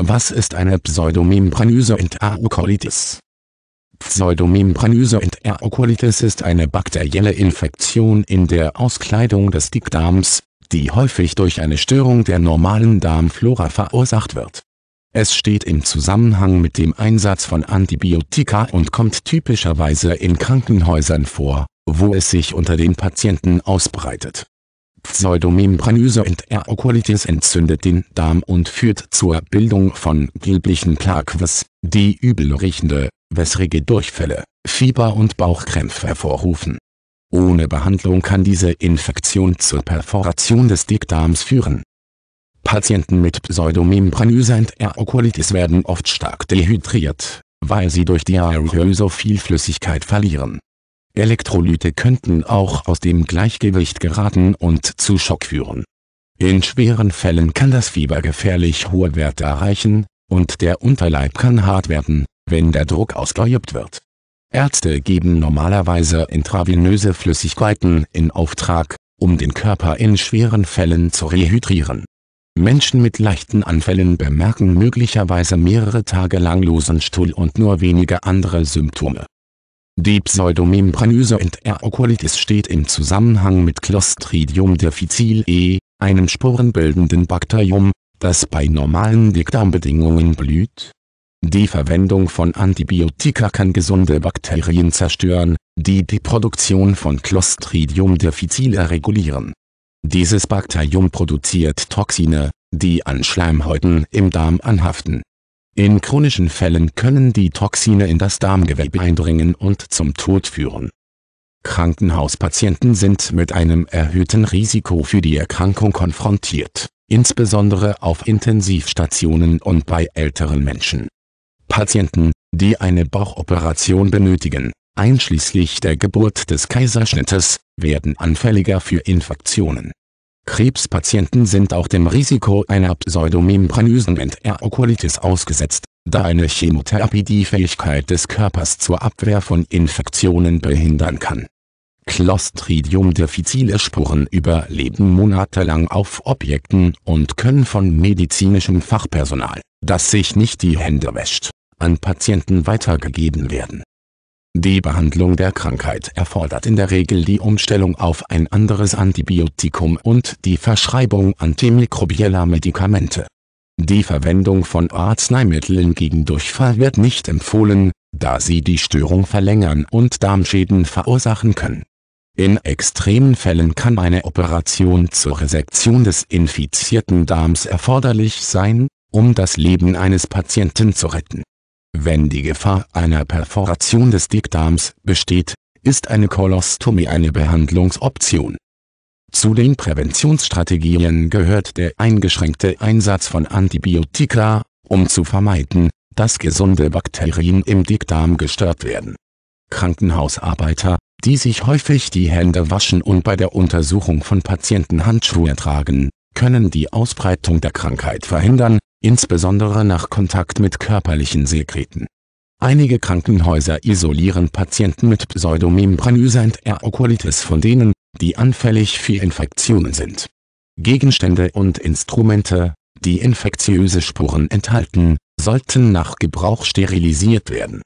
Was ist eine Pseudomembranöse Enterokolitis? Pseudomembranöse Enterokolitis ist eine bakterielle Infektion in der Auskleidung des Dickdarms, die häufig durch eine Störung der normalen Darmflora verursacht wird. Es steht im Zusammenhang mit dem Einsatz von Antibiotika und kommt typischerweise in Krankenhäusern vor, wo es sich unter den Patienten ausbreitet und Enterokolitis entzündet den Darm und führt zur Bildung von gelblichen Plaques, die übelriechende, wässrige Durchfälle, Fieber und Bauchkrämpfe hervorrufen. Ohne Behandlung kann diese Infektion zur Perforation des Dickdarms führen. Patienten mit und Enterokolitis werden oft stark dehydriert, weil sie durch Diarrhoe so viel Flüssigkeit verlieren Elektrolyte könnten auch aus dem Gleichgewicht geraten und zu Schock führen. In schweren Fällen kann das Fieber gefährlich hohe Werte erreichen, und der Unterleib kann hart werden, wenn der Druck ausgeübt wird. Ärzte geben normalerweise intravenöse Flüssigkeiten in Auftrag, um den Körper in schweren Fällen zu rehydrieren. Menschen mit leichten Anfällen bemerken möglicherweise mehrere Tage lang losen Stuhl und nur wenige andere Symptome. Die Pseudomembranöse Enterocolitis steht im Zusammenhang mit Clostridium difficile, einem sporenbildenden Bakterium, das bei normalen Dickdarmbedingungen blüht. Die Verwendung von Antibiotika kann gesunde Bakterien zerstören, die die Produktion von Clostridium difficile regulieren. Dieses Bakterium produziert Toxine, die an Schleimhäuten im Darm anhaften in chronischen Fällen können die Toxine in das Darmgewebe eindringen und zum Tod führen. Krankenhauspatienten sind mit einem erhöhten Risiko für die Erkrankung konfrontiert, insbesondere auf Intensivstationen und bei älteren Menschen. Patienten, die eine Bauchoperation benötigen, einschließlich der Geburt des Kaiserschnittes, werden anfälliger für Infektionen Krebspatienten sind auch dem Risiko einer pseudomembranösen Enterokolitis ausgesetzt, da eine Chemotherapie die Fähigkeit des Körpers zur Abwehr von Infektionen behindern kann. Clostridium difficile Spuren überleben monatelang auf Objekten und können von medizinischem Fachpersonal, das sich nicht die Hände wäscht, an Patienten weitergegeben werden die Behandlung der Krankheit erfordert in der Regel die Umstellung auf ein anderes Antibiotikum und die Verschreibung antimikrobieller Medikamente. Die Verwendung von Arzneimitteln gegen Durchfall wird nicht empfohlen, da sie die Störung verlängern und Darmschäden verursachen können. In extremen Fällen kann eine Operation zur Resektion des infizierten Darms erforderlich sein, um das Leben eines Patienten zu retten wenn die Gefahr einer Perforation des Dickdarms besteht, ist eine Kolostomie eine Behandlungsoption. Zu den Präventionsstrategien gehört der eingeschränkte Einsatz von Antibiotika, um zu vermeiden, dass gesunde Bakterien im Dickdarm gestört werden. Krankenhausarbeiter, die sich häufig die Hände waschen und bei der Untersuchung von Patienten Handschuhe tragen, können die Ausbreitung der Krankheit verhindern, insbesondere nach Kontakt mit körperlichen Sekreten. Einige Krankenhäuser isolieren Patienten mit Pseudomembranysant R. ocolitis von denen, die anfällig für Infektionen sind. Gegenstände und Instrumente, die infektiöse Spuren enthalten, sollten nach Gebrauch sterilisiert werden